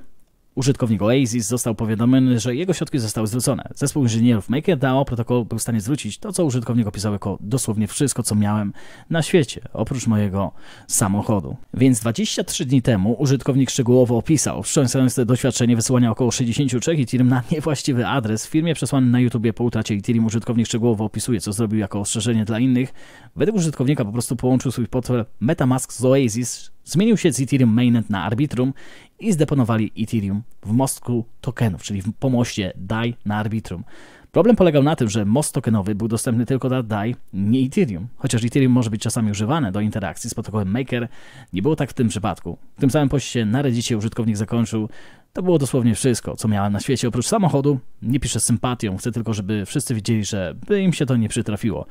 Użytkownik Oasis został powiadomiony, że jego środki zostały zwrócone. Zespół inżynierów MakerDAO protokół był w stanie zwrócić to, co użytkownik opisał jako dosłownie wszystko, co miałem na świecie, oprócz mojego samochodu. Więc 23 dni temu użytkownik szczegółowo opisał wstrząsające doświadczenie wysyłania około 63 Ethereum na niewłaściwy adres w firmie przesłany na YouTubie po utracie Ethereum. Użytkownik szczegółowo opisuje, co zrobił jako ostrzeżenie dla innych. Według użytkownika po prostu połączył swój portfel MetaMask z Oasis, Zmienił się z Ethereum Mainnet na Arbitrum i zdeponowali Ethereum w mostku tokenów, czyli w pomoście DAI na Arbitrum. Problem polegał na tym, że most tokenowy był dostępny tylko dla DAI, nie Ethereum. Chociaż Ethereum może być czasami używane do interakcji z protokołem Maker, nie było tak w tym przypadku. W tym samym poście na Redditie użytkownik zakończył, to było dosłownie wszystko, co miałem na świecie oprócz samochodu. Nie piszę z sympatią, chcę tylko, żeby wszyscy wiedzieli, że by im się to nie przytrafiło.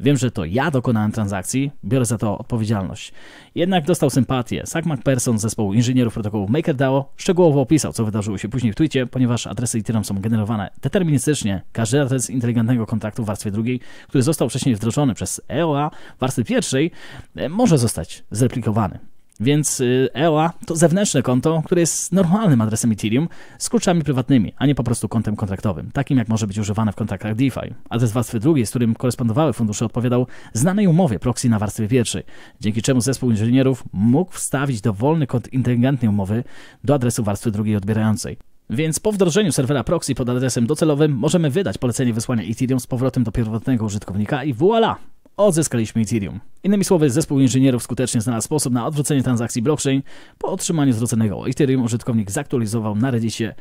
Wiem, że to ja dokonałem transakcji, biorę za to odpowiedzialność. Jednak dostał sympatię. Sack McPherson z zespołu inżynierów protokołu MakerDAO szczegółowo opisał, co wydarzyło się później w Twitchie, ponieważ adresy Ethereum są generowane deterministycznie. Każdy adres inteligentnego kontraktu w warstwie drugiej, który został wcześniej wdrożony przez EOA w warstwie pierwszej, e, może zostać zreplikowany. Więc y, EOA to zewnętrzne konto, które jest normalnym adresem Ethereum z kluczami prywatnymi, a nie po prostu kontem kontraktowym, takim jak może być używane w kontraktach DeFi. Adres warstwy drugiej, z którym korespondowały fundusze, odpowiadał znanej umowie proxy na warstwie pierwszej, dzięki czemu zespół inżynierów mógł wstawić dowolny kod inteligentnej umowy do adresu warstwy drugiej odbierającej. Więc po wdrożeniu serwera proxy pod adresem docelowym możemy wydać polecenie wysłania Ethereum z powrotem do pierwotnego użytkownika i voila! odzyskaliśmy Ethereum. Innymi słowy, zespół inżynierów skutecznie znalazł sposób na odwrócenie transakcji blockchain po otrzymaniu zwróconego Ethereum. Użytkownik zaktualizował na Redditie.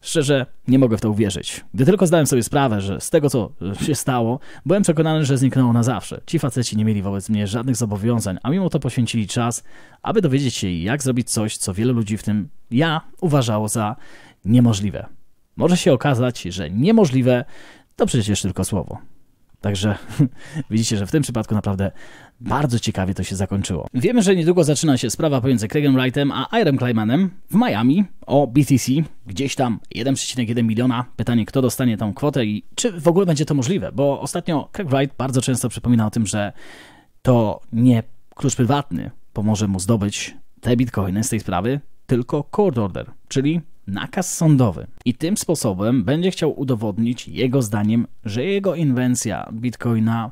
Szczerze, nie mogę w to uwierzyć. Gdy tylko zdałem sobie sprawę, że z tego co się stało, byłem przekonany, że zniknęło na zawsze. Ci faceci nie mieli wobec mnie żadnych zobowiązań, a mimo to poświęcili czas, aby dowiedzieć się, jak zrobić coś, co wielu ludzi, w tym ja, uważało za niemożliwe. Może się okazać, że niemożliwe to przecież tylko słowo. Także widzicie, że w tym przypadku naprawdę bardzo ciekawie to się zakończyło. Wiemy, że niedługo zaczyna się sprawa pomiędzy Craigiem Wrightem a Irem Kleimanem w Miami o BTC, gdzieś tam 1,1 miliona. Pytanie, kto dostanie tą kwotę i czy w ogóle będzie to możliwe, bo ostatnio Craig Wright bardzo często przypomina o tym, że to nie klucz prywatny pomoże mu zdobyć te bitcoiny z tej sprawy, tylko court order, czyli nakaz sądowy. I tym sposobem będzie chciał udowodnić jego zdaniem, że jego inwencja bitcoina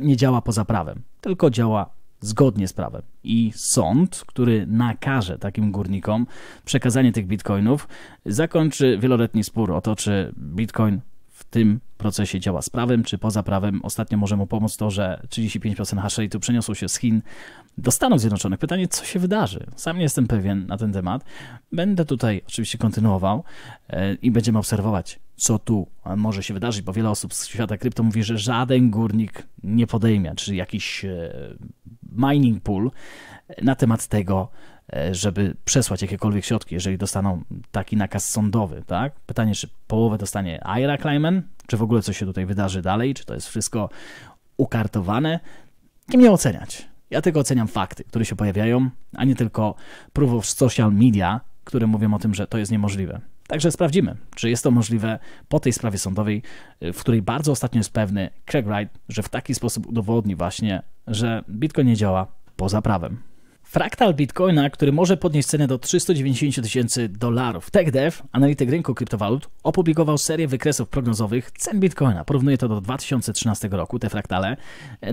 nie działa poza prawem, tylko działa zgodnie z prawem. I sąd, który nakaże takim górnikom przekazanie tych bitcoinów, zakończy wieloletni spór o to, czy bitcoin tym procesie działa z prawem czy poza prawem. Ostatnio może mu pomóc to, że 35% hash rate'u przeniosło się z Chin do Stanów Zjednoczonych. Pytanie, co się wydarzy? Sam nie jestem pewien na ten temat. Będę tutaj oczywiście kontynuował e, i będziemy obserwować, co tu e, może się wydarzyć, bo wiele osób z świata krypto mówi, że żaden górnik nie podejmie, czy jakiś e, mining pool na temat tego, E, żeby przesłać jakiekolwiek środki, jeżeli dostaną taki nakaz sądowy, tak? Pytanie, czy połowę dostanie Ira Kleiman, czy w ogóle coś się tutaj wydarzy dalej, czy to jest wszystko ukartowane. Nie mnie oceniać. Ja tylko oceniam fakty, które się pojawiają, a nie tylko proof of social media, które mówią o tym, że to jest niemożliwe. Także sprawdzimy, czy jest to możliwe po tej sprawie sądowej, e, w której bardzo ostatnio jest pewny Craig Wright, że w taki sposób udowodni właśnie, że Bitcoin nie działa poza prawem. Fraktal Bitcoina, który może podnieść cenę do 390 tysięcy dolarów. TechDev, analityk rynku kryptowalut, opublikował serię wykresów prognozowych cen Bitcoina. Porównuje to do 2013 roku, te fraktale.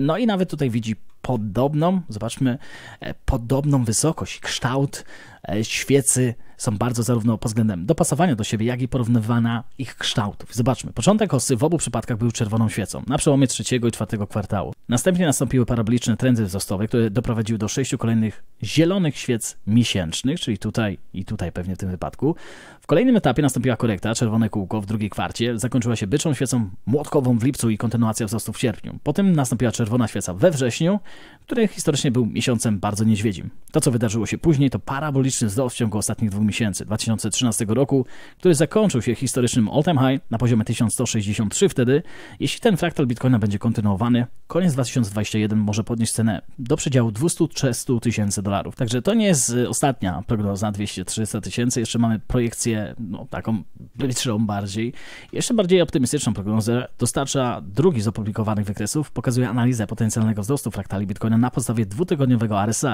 No i nawet tutaj widzi podobną, zobaczmy, e, podobną wysokość, kształt E, świecy są bardzo zarówno pod względem dopasowania do siebie, jak i porównywania ich kształtów. Zobaczmy, początek osy w obu przypadkach był czerwoną świecą, na przełomie trzeciego i czwartego kwartału. Następnie nastąpiły paraboliczne trendy wzrostowe, które doprowadziły do sześciu kolejnych zielonych świec miesięcznych, czyli tutaj i tutaj pewnie w tym wypadku. W kolejnym etapie nastąpiła korekta, czerwone kółko w drugiej kwarcie, zakończyła się byczą świecą młotkową w lipcu i kontynuacja wzrostu w sierpniu. Potem nastąpiła czerwona świeca we wrześniu, który historycznie był miesiącem bardzo niedźwiedzim. To, co wydarzyło się później, to paraboliczny wzrost w ciągu ostatnich dwóch miesięcy, 2013 roku, który zakończył się historycznym all-time high na poziomie 1163 wtedy. Jeśli ten fraktal bitcoina będzie kontynuowany, koniec 2021 może podnieść cenę do przedziału 200-300 tysięcy dolarów. Także to nie jest y, ostatnia prognoza 200-300 tysięcy, jeszcze mamy projekcję no, taką bystrzą bardziej. Jeszcze bardziej optymistyczną prognozę dostarcza drugi z opublikowanych wykresów, pokazuje analizę potencjalnego wzrostu fraktali Bitcoina na podstawie dwutygodniowego RSI.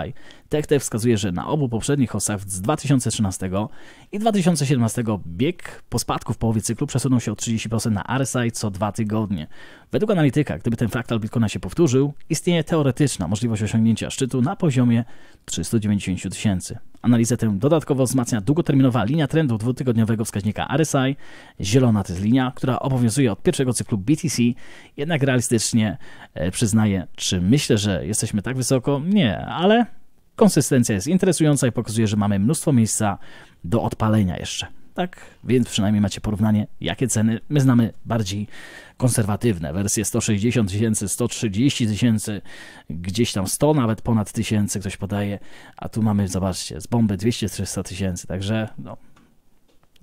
TechTech wskazuje, że na obu poprzednich osach z 2013 i 2017 bieg po spadku w połowie cyklu przesunął się o 30% na RSI co dwa tygodnie. Według analityka, gdyby ten fraktal Bitcoina się powtórzył, istnieje teoretyczna możliwość osiągnięcia szczytu na poziomie 390 tysięcy. Analizę tę dodatkowo wzmacnia długoterminowa linia trendu dwutygodniowego wskaźnika RSI. Zielona to jest linia, która obowiązuje od pierwszego cyklu BTC, jednak realistycznie e, przyznaję, czy myślę, że jesteśmy tak wysoko? Nie, ale konsystencja jest interesująca i pokazuje, że mamy mnóstwo miejsca do odpalenia jeszcze. Tak, więc przynajmniej macie porównanie, jakie ceny. My znamy bardziej konserwatywne wersje 160 tysięcy, 130 tysięcy, gdzieś tam 100 nawet ponad tysięcy ktoś podaje, a tu mamy, zobaczcie, z bomby 200-300 tysięcy, także no,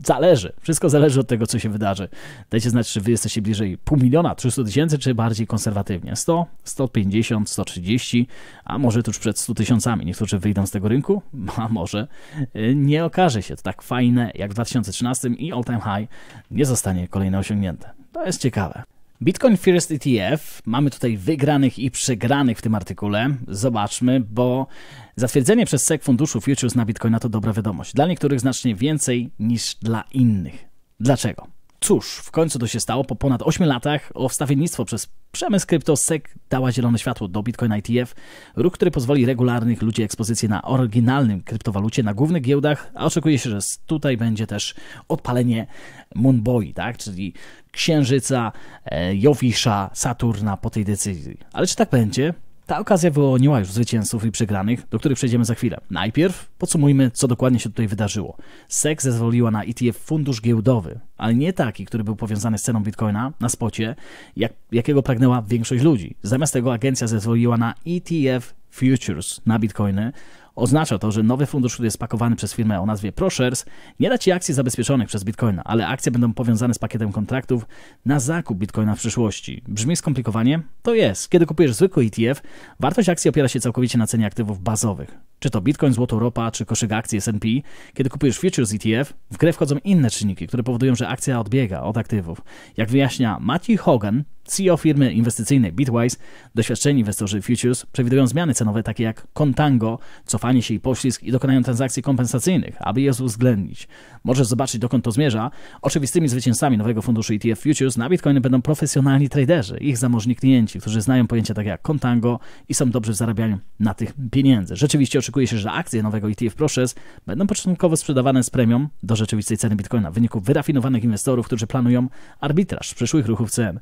Zależy. Wszystko zależy od tego, co się wydarzy. Dajcie znać, czy wy jesteście bliżej pół miliona, 300 tysięcy, czy bardziej konserwatywnie. 100, 150, 130, a może tuż przed 100 tysiącami. Niektórzy wyjdą z tego rynku, a może y, nie okaże się to tak fajne jak w 2013 i all time high nie zostanie kolejne osiągnięte. To jest ciekawe. Bitcoin First ETF, mamy tutaj wygranych i przegranych w tym artykule. Zobaczmy, bo zatwierdzenie przez SEC funduszu futures na Bitcoina to dobra wiadomość. Dla niektórych znacznie więcej niż dla innych. Dlaczego? Cóż, w końcu to się stało. Po ponad 8 latach o wstawiennictwo przez przemysł SEC dała zielone światło do Bitcoin ITF, ruch, który pozwoli regularnych ludzi ekspozycję na oryginalnym kryptowalucie na głównych giełdach, a oczekuje się, że tutaj będzie też odpalenie Moonboy, tak? czyli Księżyca, e, Jowisza, Saturna po tej decyzji. Ale czy tak będzie? Ta okazja wyłoniła już zwycięzców i przegranych, do których przejdziemy za chwilę. Najpierw podsumujmy, co dokładnie się tutaj wydarzyło. SEC zezwoliła na ETF fundusz giełdowy, ale nie taki, który był powiązany z ceną bitcoina na spocie, jak, jakiego pragnęła większość ludzi. Zamiast tego agencja zezwoliła na ETF Futures na bitcoiny Oznacza to, że nowy fundusz, który jest pakowany przez firmę o nazwie ProShares, nie da Ci akcji zabezpieczonych przez Bitcoina, ale akcje będą powiązane z pakietem kontraktów na zakup Bitcoina w przyszłości. Brzmi skomplikowanie? To jest. Kiedy kupujesz zwykły ETF, wartość akcji opiera się całkowicie na cenie aktywów bazowych. Czy to Bitcoin, złoto, ropa, czy koszyk akcji S&P. Kiedy kupujesz futures ETF, w grę wchodzą inne czynniki, które powodują, że akcja odbiega od aktywów. Jak wyjaśnia Matthew Hogan, CEO firmy inwestycyjnej Bitwise, doświadczeni inwestorzy futures przewidują zmiany cenowe takie jak contango, cofanie się i poślizg i dokonają transakcji kompensacyjnych, aby je uwzględnić. Możesz zobaczyć dokąd to zmierza. Oczywistymi zwycięzcami nowego funduszu ETF Futures na Bitcoin będą profesjonalni traderzy, ich zamożni klienci, którzy znają pojęcia takie jak contango i są dobrzy w zarabianiu na tych pieniędzy. Rzeczywiście oczekuje się, że akcje nowego ETF Process będą początkowo sprzedawane z premią do rzeczywistej ceny Bitcoina w wyniku wyrafinowanych inwestorów, którzy planują arbitraż przyszłych ruchów cen.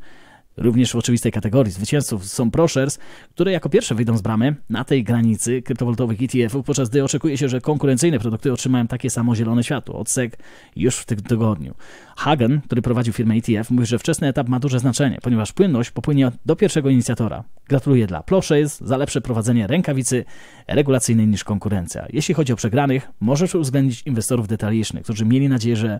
Również w oczywistej kategorii zwycięzców są Proshers, które jako pierwsze wyjdą z bramy na tej granicy kryptowalutowych ETF-ów, podczas gdy oczekuje się, że konkurencyjne produkty otrzymają takie samo zielone światło od już w tym tygodniu. Hagen, który prowadził firmę ETF, mówi, że wczesny etap ma duże znaczenie, ponieważ płynność popłynie do pierwszego inicjatora. Gratuluję dla ProShares za lepsze prowadzenie rękawicy regulacyjnej niż konkurencja. Jeśli chodzi o przegranych, możesz uwzględnić inwestorów detalicznych, którzy mieli nadzieję, że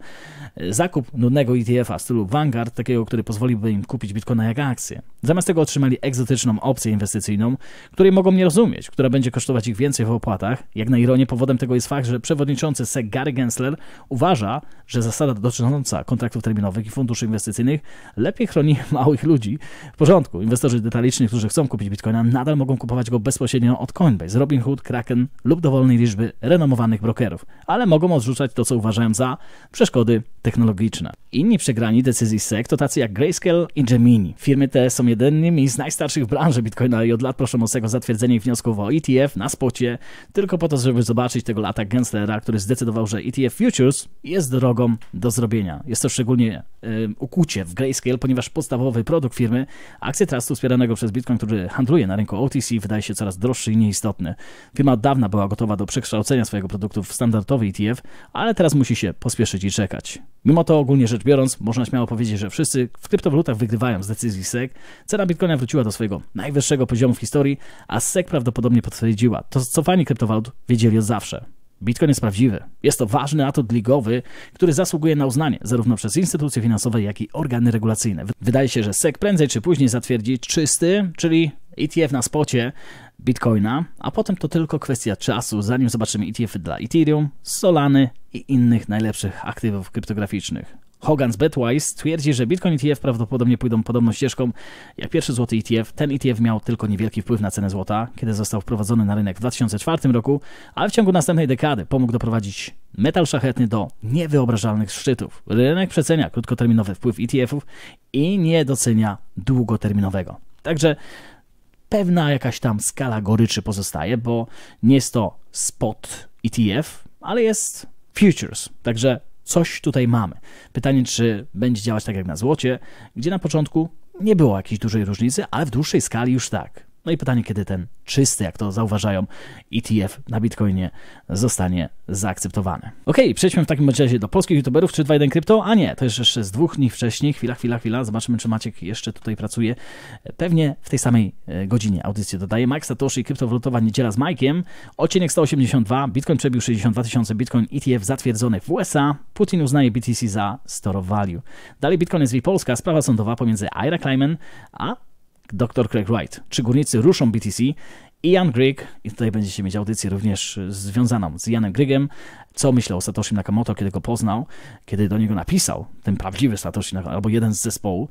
e, zakup nudnego ETF-a w stylu Vanguard, takiego, który pozwoliłby im kupić Bitcoina jak akcję. Zamiast tego otrzymali egzotyczną opcję inwestycyjną, której mogą nie rozumieć, która będzie kosztować ich więcej w opłatach. Jak na ironię, powodem tego jest fakt, że przewodniczący SEC Gary Gensler uważa, że zasada dotycząca kontraktów terminowych i funduszy inwestycyjnych lepiej chroni małych ludzi. W porządku, inwestorzy detaliczni, którzy chcą kupić bitcoina, nadal mogą kupować go bezpośrednio od Coinbase, Robinhood, Kraken lub dowolnej liczby renomowanych brokerów, ale mogą odrzucać to, co uważają za przeszkody technologiczne. Inni przegrani decyzji SEC to tacy jak Grayscale i Gemini. Firmy te są jednymi z najstarszych branży bitcoina i od lat proszą o SEC o zatwierdzenie wniosków o ETF na spocie, tylko po to, żeby zobaczyć tego lata Genslera, który zdecydował, że ETF Futures jest drogą do zrobienia. Jest to szczególnie y, e, ukucie w Grayscale, ponieważ podstawowy produkt firmy, akcja trustu wspieranego przez Bitcoin, który handluje na rynku OTC, wydaje się coraz droższy i nieistotny. Firma od dawna była gotowa do przekształcenia swojego produktu w standardowy ETF, ale teraz musi się pospieszyć i czekać. Mimo to ogólnie rzecz biorąc, można śmiało powiedzieć, że wszyscy w kryptowalutach wygrywają z decyzji SEC. Cena Bitcoina wróciła do swojego najwyższego poziomu w historii, a SEC prawdopodobnie potwierdziła to, co fani kryptowalut wiedzieli od zawsze. Bitcoin jest prawdziwy. Jest to ważny atut ligowy, który zasługuje na uznanie zarówno przez instytucje finansowe, jak i organy regulacyjne. Wydaje się, że SEC prędzej czy później zatwierdzi czysty, czyli ETF na spocie Bitcoina, a potem to tylko kwestia czasu, zanim zobaczymy ETF y dla Ethereum, Solany i innych najlepszych aktywów kryptograficznych. Hogan z Betwise twierdzi, że Bitcoin ETF prawdopodobnie pójdą podobną ścieżką jak pierwszy złoty ETF. Ten ETF miał tylko niewielki wpływ na cenę złota, kiedy został wprowadzony na rynek w 2004 roku, ale w ciągu następnej dekady pomógł doprowadzić metal szachetny do niewyobrażalnych szczytów. Rynek przecenia krótkoterminowy wpływ ETF-ów i nie docenia długoterminowego. Także pewna jakaś tam skala goryczy pozostaje, bo nie jest to spot ETF, ale jest futures. Także coś tutaj mamy. Pytanie, czy będzie działać tak jak na złocie, gdzie na początku nie było jakiejś dużej różnicy, ale w dłuższej skali już tak. No i pytanie, kiedy ten czysty, jak to zauważają, ETF na Bitcoinie zostanie zaakceptowany. Ok, przejdźmy w takim razie do polskich youtuberów, czy 21 Krypto, a nie, to jeszcze z dwóch dni wcześniej, chwila, chwila, chwila, zobaczymy, czy Maciek jeszcze tutaj pracuje. Pewnie w tej samej e, godzinie audycję dodaje. Max Satoshi, kryptowalutowa niedziela z Mike'iem, odcinek 182, Bitcoin przebił 62 tysiące, Bitcoin ETF zatwierdzony w USA, Putin uznaje BTC za store of value. Dalej Bitcoin SV Polska, sprawa sądowa pomiędzy Ira Kleiman a dr Craig Wright. Czy górnicy ruszą BTC? Ian Grigg, i tutaj będziecie mieć audycję również związaną z Ianem Griggiem, co myślał o Satoshi Nakamoto, kiedy go poznał, kiedy do niego napisał ten prawdziwy Satoshi Nakamoto, albo jeden z zespołu.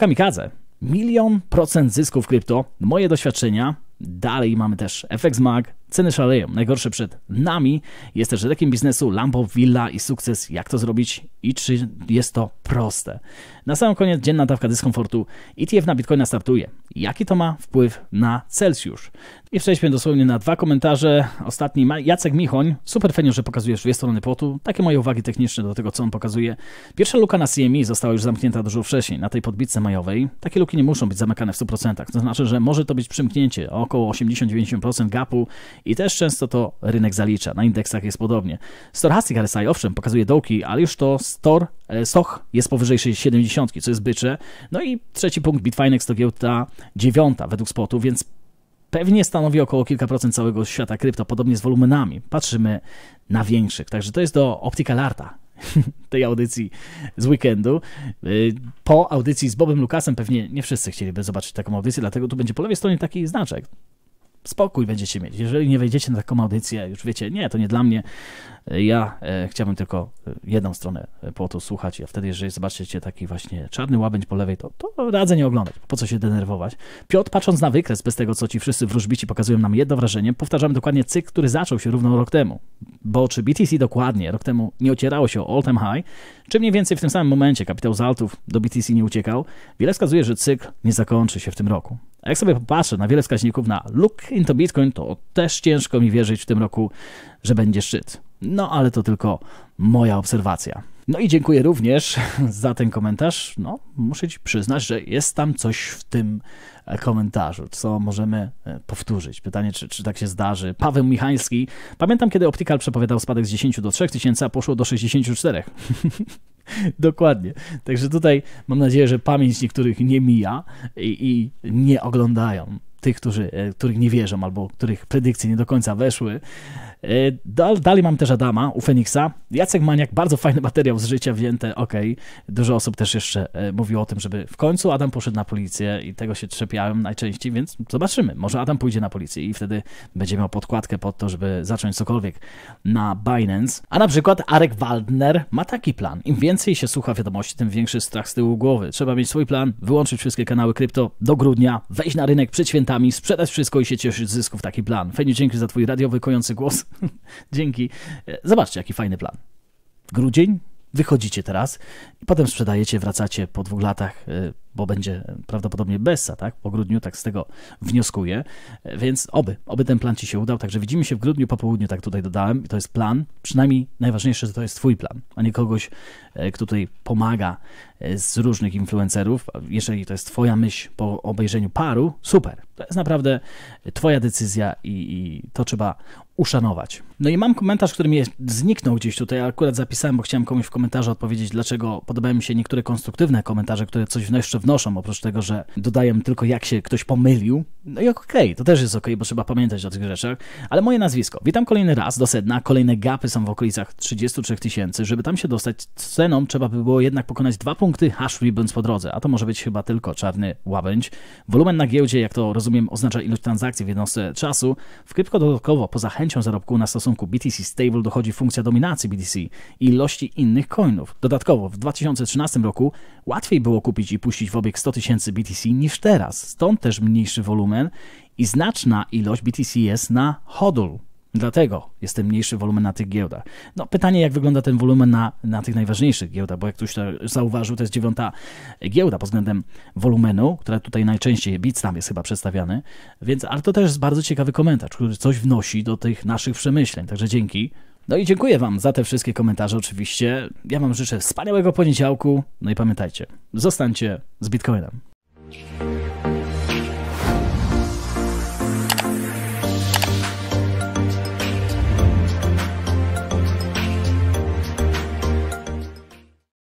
Kamikadze. Milion procent zysków krypto. Moje doświadczenia Dalej mamy też FX Mag, ceny szaleją, najgorsze przed nami. Jest też rekiem biznesu, Lambo, Villa i sukces, jak to zrobić i czy jest to proste. Na sam koniec dzienna dawka dyskomfortu, ETF na Bitcoina startuje. Jaki to ma wpływ na Celsjusz? I przejdźmy dosłownie na dwa komentarze. Ostatni Jacek Michoń, super fenio, że pokazujesz dwie strony płotu. Takie moje uwagi techniczne do tego, co on pokazuje. Pierwsza luka na CME została już zamknięta dużo wcześniej, na tej podbitce majowej. Takie luki nie muszą być zamykane w 100%, to znaczy, że może to być przymknięcie o około 80-90% gapu i też często to rynek zalicza. Na indeksach jest podobnie. Stochastic RSI owszem pokazuje dołki, ale już to Stor, e, Soch jest powyżej 70, co jest bycze. No i trzeci punkt Bitfinex to giełda dziewiąta według spotu, więc pewnie stanowi około kilka procent całego świata krypto, podobnie z wolumenami. Patrzymy na większych, także to jest do Optical Arta. tej audycji z weekendu. Y, po audycji z Bobem Lukasem pewnie nie wszyscy chcieliby zobaczyć taką audycję, dlatego tu będzie po lewej stronie taki znaczek spokój będziecie mieć. Jeżeli nie wejdziecie na taką audycję, już wiecie, nie, to nie dla mnie, ja e, chciałbym tylko e, jedną stronę e, płotu słuchać, a wtedy, jeżeli zobaczycie taki właśnie czarny łabędź po lewej, to, to radzę nie oglądać. Po co się denerwować? Piotr, patrząc na wykres, bez tego, co ci wszyscy wróżbici pokazują nam jedno wrażenie, powtarzamy dokładnie cykl, który zaczął się równo rok temu. Bo czy BTC dokładnie rok temu nie ocierało się o all time high, czy mniej więcej w tym samym momencie kapitał z altów do BTC nie uciekał, wiele wskazuje, że cykl nie zakończy się w tym roku. A jak sobie popatrzę na wiele wskaźników na look into Bitcoin, to też ciężko mi wierzyć w tym roku, że będzie szczyt. No ale to tylko moja obserwacja. No i dziękuję również za ten komentarz. No, muszę ci przyznać, że jest tam coś w tym e, komentarzu, co możemy e, powtórzyć. Pytanie, czy, czy tak się zdarzy. Paweł Michański. Pamiętam, kiedy Optical przepowiadał spadek z 10 do 3 tysięcy, a poszło do 64. Dokładnie. Także tutaj mam nadzieję, że pamięć niektórych nie mija i, i nie oglądają tych, którzy, e, których nie wierzą albo których predykcje nie do końca weszły. E, dal, dalej mam też Adama u Feniksa. Jacek Maniak, bardzo fajny materiał z życia wzięte, okej. Okay. Dużo osób też jeszcze e, mówiło o tym, żeby w końcu Adam poszedł na policję i tego się trzepiałem najczęściej, więc zobaczymy. Może Adam pójdzie na policję i wtedy będzie miał podkładkę pod to, żeby zacząć cokolwiek na Binance. A na przykład Arek Waldner ma taki plan. Im więcej się słucha wiadomości, tym większy strach z tyłu głowy. Trzeba mieć swój plan, wyłączyć wszystkie kanały krypto do grudnia, wejść na rynek przed świętami, sprzedać wszystko i się cieszyć z zysków. Taki plan. Feniu, dzięki za twój radiowy kojący głos. Dzięki. E, zobaczcie, jaki fajny plan. Grudzień, wychodzicie teraz i potem sprzedajecie, wracacie po dwóch latach, e, bo będzie prawdopodobnie Bessa, tak? Po grudniu, tak z tego wnioskuję. E, więc oby, oby ten plan ci się udał. Także widzimy się w grudniu po południu, tak tutaj dodałem. I to jest plan, przynajmniej najważniejsze, że to jest twój plan, a nie kogoś, kto tutaj pomaga z różnych influencerów. Jeżeli to jest twoja myśl po obejrzeniu paru, super. To jest naprawdę twoja decyzja i, i to trzeba uszanować. No i mam komentarz, który mi zniknął gdzieś tutaj, akurat zapisałem, bo chciałem komuś w komentarzu odpowiedzieć, dlaczego podobają mi się niektóre konstruktywne komentarze, które coś jeszcze wnoszą, oprócz tego, że dodają tylko jak się ktoś pomylił. No i okej, okay, to też jest okej, okay, bo trzeba pamiętać o tych rzeczach. Ale moje nazwisko. Witam kolejny raz do sedna, kolejne gapy są w okolicach 33 tysięcy. Żeby tam się dostać ceną, trzeba by było jednak pokonać dwa punkty hash ribbons po drodze, a to może być chyba tylko czarny łabędź. Wolumen na giełdzie, jak to rozumiem, oznacza ilość transakcji w jednostce czasu. Wkrypko dodatkowo, poza chęcią chęcią zarobku na stosunku BTC Stable dochodzi funkcja dominacji BTC i ilości innych coinów. Dodatkowo w 2013 roku łatwiej było kupić i puścić w obieg 100 tysięcy BTC niż teraz, stąd też mniejszy wolumen i znaczna ilość BTC jest na hodl. Dlatego jest ten mniejszy wolumen na tych giełdach. No pytanie, jak wygląda ten wolumen na, na tych najważniejszych giełdach, bo jak ktoś zauważył, to jest dziewiąta giełda pod względem wolumenu, która tutaj najczęściej, bits tam jest chyba przedstawiany, więc, ale to też jest bardzo ciekawy komentarz, który coś wnosi do tych naszych przemyśleń, także dzięki. No i dziękuję Wam za te wszystkie komentarze oczywiście. Ja Wam życzę wspaniałego poniedziałku, no i pamiętajcie, zostańcie z Bitcoinem.